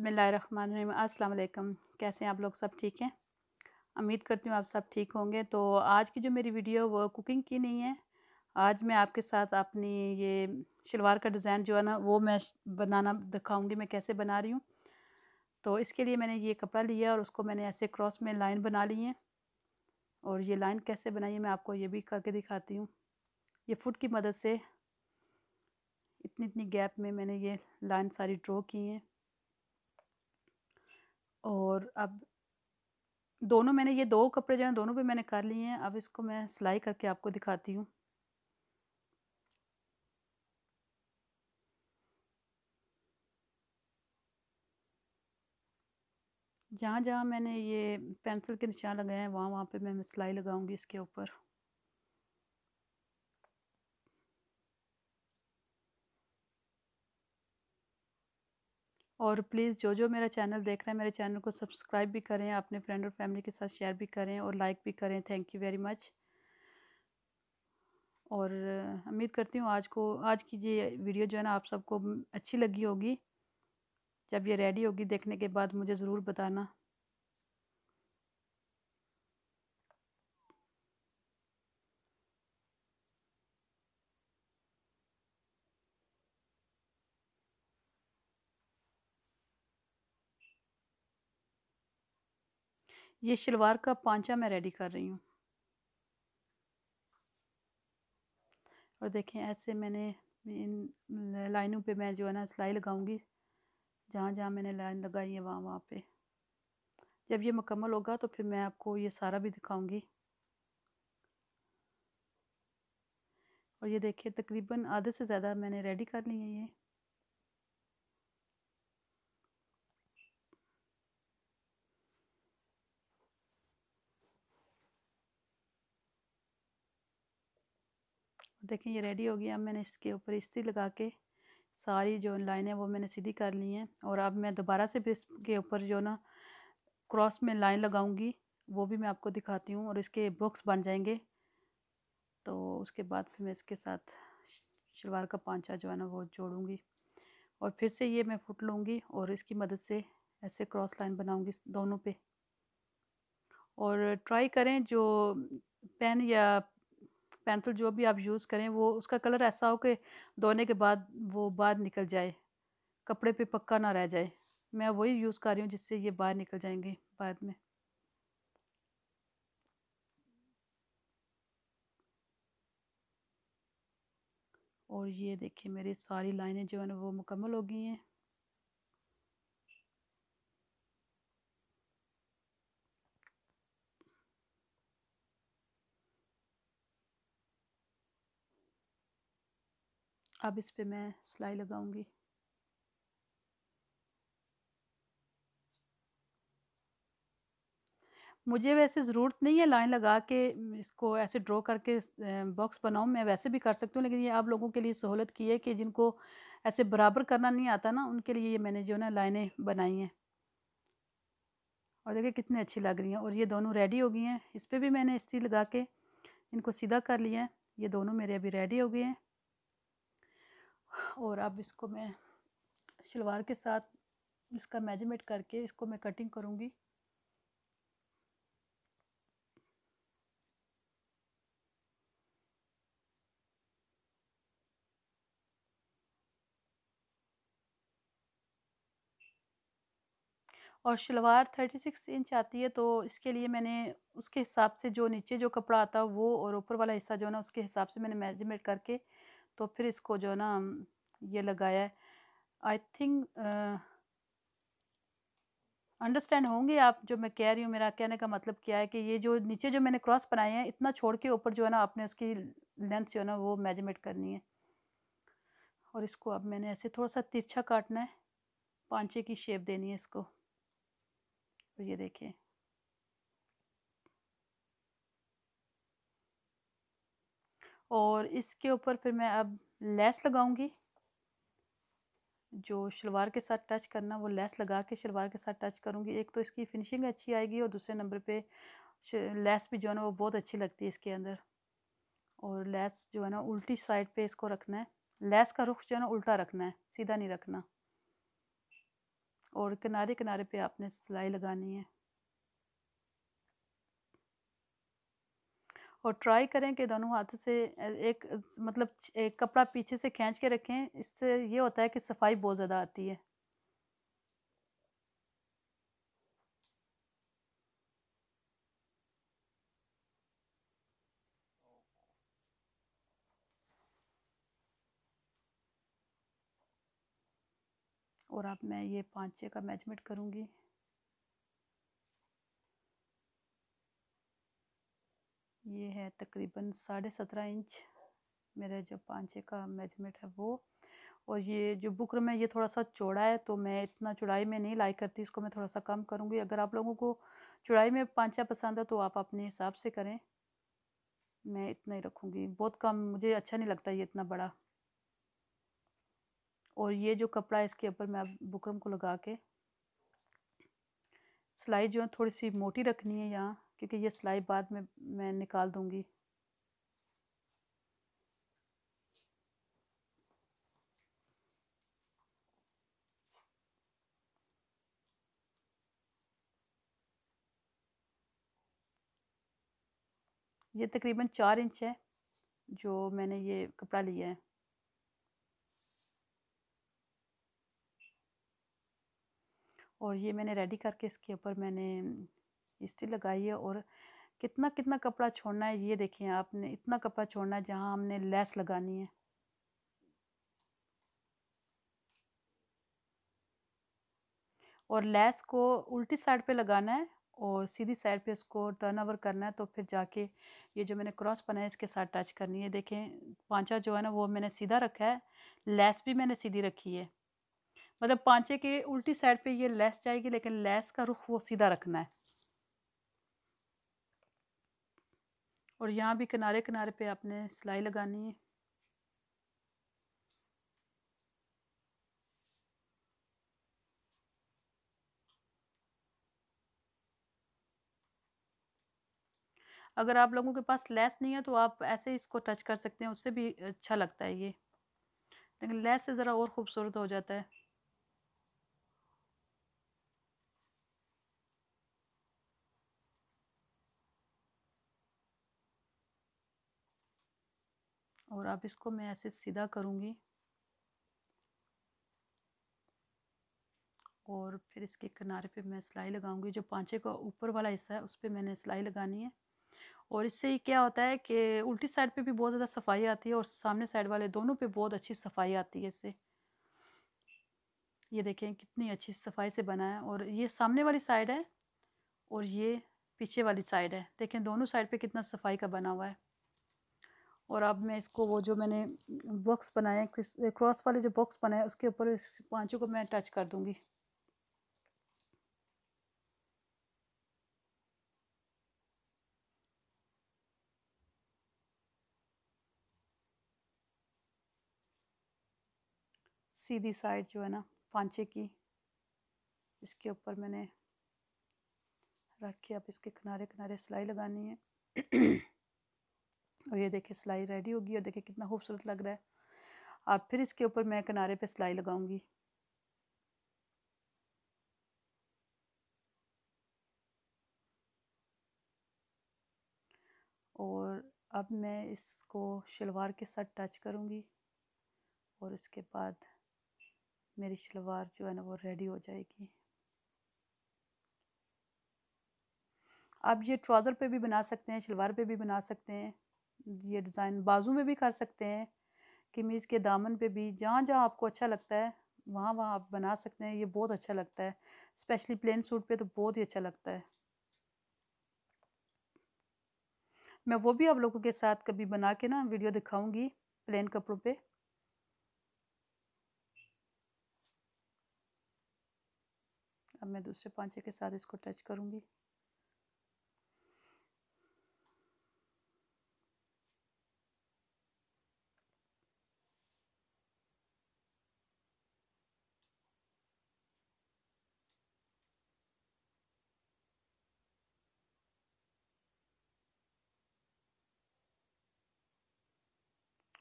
बसमिलीम अस्सलाम कैसे हैं आप लोग सब ठीक हैं उम्मीद करती हूँ आप सब ठीक होंगे तो आज की जो मेरी वीडियो वो कुकिंग की नहीं है आज मैं आपके साथ अपनी ये शलवार का डिज़ाइन जो है ना वो मैं बनाना दिखाऊंगी मैं कैसे बना रही हूँ तो इसके लिए मैंने ये कपड़ा लिया और उसको मैंने ऐसे क्रॉस में लाइन बना ली है और ये लाइन कैसे बनाई है मैं आपको ये भी करके दिखाती हूँ ये फुट की मदद से इतनी इतनी गैप में मैंने ये लाइन सारी ड्रॉ की हैं और अब दोनों मैंने ये दो कपड़े जो हैं दोनों भी मैंने कर लिए हैं अब इसको मैं सिलाई करके आपको दिखाती हूँ जहाँ जहाँ मैंने ये पेंसिल के निशान लगाए हैं वहाँ वहाँ पे मैं सिलाई लगाऊंगी इसके ऊपर और प्लीज़ जो जो मेरा चैनल देख रहा है मेरे चैनल को सब्सक्राइब भी करें अपने फ्रेंड और फैमिली के साथ शेयर भी करें और लाइक भी करें थैंक यू वेरी मच और उम्मीद करती हूँ आज को आज की ये वीडियो जो है ना आप सबको अच्छी लगी होगी जब ये रेडी होगी देखने के बाद मुझे ज़रूर बताना ये शलवार का पांचा मैं रेडी कर रही हूँ और देखें ऐसे मैंने इन लाइनों पे मैं जो है ना सिलाई लगाऊंगी जहाँ जहाँ मैंने लाइन लगाई है वहाँ वहाँ पे जब ये मुकम्मल होगा तो फिर मैं आपको ये सारा भी दिखाऊंगी और ये देखिए तकरीबन आधे से ज़्यादा मैंने रेडी कर ली है ये देखें ये रेडी हो गया अब मैंने इसके ऊपर इस्त्री लगा के सारी जो लाइन है वो मैंने सीधी कर ली है और अब मैं दोबारा से भी इसके ऊपर जो ना क्रॉस में लाइन लगाऊंगी वो भी मैं आपको दिखाती हूँ और इसके बॉक्स बन जाएंगे तो उसके बाद फिर मैं इसके साथ शलवार का पांचा जो है ना वो जोड़ूंगी और फिर से ये मैं फुट लूँगी और इसकी मदद से ऐसे क्रॉस लाइन बनाऊँगी दोनों पे और ट्राई करें जो पेन या पेंसिल जो भी आप यूज़ करें वो उसका कलर ऐसा हो कि धोने के बाद वो बाहर निकल जाए कपड़े पे पक्का ना रह जाए मैं वही यूज़ कर रही हूँ जिससे ये बाहर निकल जाएंगे बाद में और ये देखिए मेरी सारी लाइनें जो है ना वो मुकम्मल हो गई हैं अब इस पे मैं सिलाई लगाऊंगी मुझे वैसे ज़रूरत नहीं है लाइन लगा के इसको ऐसे ड्रॉ करके बॉक्स बनाऊँ मैं वैसे भी कर सकती हूँ लेकिन ये आप लोगों के लिए सहूलत की है कि जिनको ऐसे बराबर करना नहीं आता ना उनके लिए ये मैंने जो ना लाइनें बनाई हैं और देखिए कितनी अच्छी लग रही हैं और ये दोनों रेडी हो गई हैं इस पर भी मैंने स्टील लगा के इनको सीधा कर लिया है ये दोनों मेरे अभी रेडी हो गए हैं और अब इसको मैं शलवार के साथ इसका मेजरमेंट करके इसको मैं कटिंग करूँगी और शलवार 36 इंच आती है तो इसके लिए मैंने उसके हिसाब से जो नीचे जो कपड़ा आता है वो और ऊपर वाला हिस्सा जो है ना उसके हिसाब से मैंने मेजरमेंट करके तो फिर इसको जो है ना ये लगाया है आई थिंक अंडरस्टैंड होंगे आप जो मैं कह रही हूँ मेरा कहने का मतलब क्या है कि ये जो नीचे जो मैंने क्रॉस बनाए हैं इतना छोड़ के ऊपर जो है ना आपने उसकी लेंथ जो है ना वो मेजरमेंट करनी है और इसको अब मैंने ऐसे थोड़ा सा तिरछा काटना है पांचे की शेप देनी है इसको और ये देखिए और इसके ऊपर फिर मैं अब लेस लगाऊंगी जो शलवार के साथ टच करना वो लेस लगा के शलवार के साथ टच करूँगी एक तो इसकी फिनिशिंग अच्छी आएगी और दूसरे नंबर पे लेस भी जो है ना वो बहुत अच्छी लगती है इसके अंदर और लेस जो है ना उल्टी साइड पे इसको रखना है लेस का रुख जो है ना उल्टा रखना है सीधा नहीं रखना और किनारे किनारे पे आपने सिलाई लगानी है और ट्राई करें कि दोनों हाथ से एक मतलब एक कपड़ा पीछे से खींच के रखें इससे ये होता है कि सफाई बहुत ज़्यादा आती है और अब मैं ये पाँच छः का मेजरमेंट करूँगी ये है तकरीबन साढ़े सत्रह इंच मेरा जो पाँचे का मेजरमेंट है वो और ये जो बुकरम है ये थोड़ा सा चौड़ा है तो मैं इतना चौड़ाई में नहीं लाइक करती इसको मैं थोड़ा सा कम करूँगी अगर आप लोगों को चौड़ाई में पाँचा पसंद है तो आप अपने हिसाब से करें मैं इतना ही रखूँगी बहुत कम मुझे अच्छा नहीं लगता ये इतना बड़ा और ये जो कपड़ा है इसके ऊपर मैं बुकरम को लगा के सिलाई जो है थोड़ी सी मोटी रखनी है यहाँ क्योंकि ये सिलाई बाद में मैं निकाल दूंगी ये तकरीबन चार इंच है जो मैंने ये कपड़ा लिया है और ये मैंने रेडी करके इसके ऊपर मैंने स्टिल लगाइए और कितना कितना कपड़ा छोड़ना है ये देखिए आपने इतना कपड़ा छोड़ना है जहाँ हमने लेस लगानी है और लेस को उल्टी साइड पे लगाना है और सीधी साइड पे उसको टर्न ओवर करना है तो फिर जाके ये जो मैंने क्रॉस बनाया है इसके साथ टच करनी है देखें पाँचा जो है ना वो मैंने सीधा रखा है लेस भी मैंने सीधी रखी है मतलब पाँचे के उल्टी साइड पे ये लेस जाएगी लेकिन लेस का रुख वो सीधा रखना है और यहाँ भी किनारे किनारे पे आपने सिलाई लगानी है अगर आप लोगों के पास लेस नहीं है तो आप ऐसे ही इसको टच कर सकते हैं उससे भी अच्छा लगता है ये लेकिन लेस से ज़रा और ख़ूबसूरत हो जाता है और अब इसको मैं ऐसे सीधा करूँगी और फिर इसके किनारे पे मैं सिलाई लगाऊंगी जो पाँचे का ऊपर वाला हिस्सा है उस पर मैंने सिलाई लगानी है और इससे ही क्या होता है कि उल्टी साइड पे भी बहुत ज़्यादा सफाई आती है और सामने साइड वाले दोनों पे बहुत अच्छी सफाई आती है इससे ये देखें कितनी अच्छी सफाई से बना है और ये सामने वाली साइड है और ये पीछे वाली साइड है देखें दोनों साइड पर कितना सफाई का बना हुआ है और अब मैं इसको वो जो मैंने बॉक्स बनाया क्रॉस वाले जो बॉक्स बनाए उसके ऊपर इस पाँचों को मैं टच कर दूँगी सीधी साइड जो है ना पांचे की इसके ऊपर मैंने रख के अब इसके किनारे किनारे सिलाई लगानी है और ये देखिए सिलाई रेडी होगी और देखिए कितना खूबसूरत लग रहा है अब फिर इसके ऊपर मैं किनारे पे सिलाई लगाऊंगी और अब मैं इसको शलवार के साथ टच करूंगी और इसके बाद मेरी शलवार जो है ना वो रेडी हो जाएगी आप ये ट्राउज़र पे भी बना सकते हैं शलवार पे भी बना सकते हैं ये डिज़ाइन बाजू में भी कर सकते हैं कमीज़ के दामन पे भी जहाँ जहाँ आपको अच्छा लगता है वहाँ वहाँ आप बना सकते हैं ये बहुत अच्छा लगता है स्पेशली प्लेन सूट पे तो बहुत ही अच्छा लगता है मैं वो भी आप लोगों के साथ कभी बना के ना वीडियो दिखाऊंगी प्लेन कपड़ों पे अब मैं दूसरे पांचे के साथ इसको टच करूंगी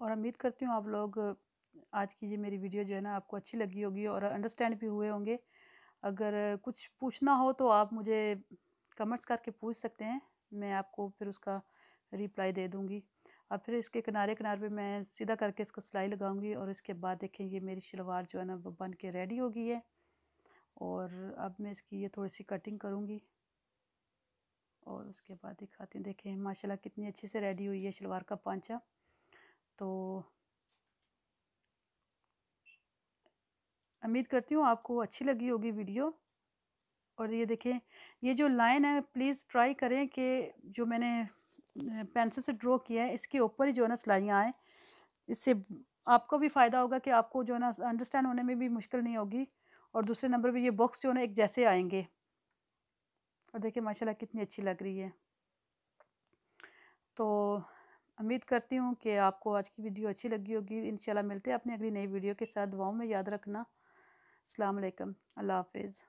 और उम्मीद करती हूँ आप लोग आज की ये मेरी वीडियो जो है ना आपको अच्छी लगी होगी और अंडरस्टैंड भी हुए होंगे अगर कुछ पूछना हो तो आप मुझे कमेंट्स करके पूछ सकते हैं मैं आपको फिर उसका रिप्लाई दे दूँगी और फिर इसके किनारे किनारे पे मैं सीधा करके इसको सिलाई लगाऊंगी और इसके बाद देखेंगे मेरी शलवार जो है ना वो बन के रेडी हो गई है और अब मैं इसकी ये थोड़ी सी कटिंग करूँगी और उसके बाद दिखाती हूँ देखें माशाल्लाह कितनी अच्छे से रेडी हुई है शलवार का पांचा तो उम्मीद करती हूँ आपको अच्छी लगी होगी वीडियो और ये देखें ये जो लाइन है प्लीज़ ट्राई करें कि जो मैंने पेंसिल से ड्रॉ किया है इसके ऊपर ही जो है ना सिलाइयाँ आएँ इससे आपको भी फ़ायदा होगा कि आपको जो है ना अंडरस्टैंड होने में भी मुश्किल नहीं होगी और दूसरे नंबर पर ये बॉक्स जो है ना एक जैसे आएंगे और देखिए माशाल्लाह कितनी अच्छी लग रही है तो उम्मीद करती हूँ कि आपको आज की वीडियो अच्छी लगी होगी इंशाल्लाह मिलते हैं अपनी अगली नई वीडियो के साथ दुआओं में याद रखना अलैक्म अल्लाह हाफिज़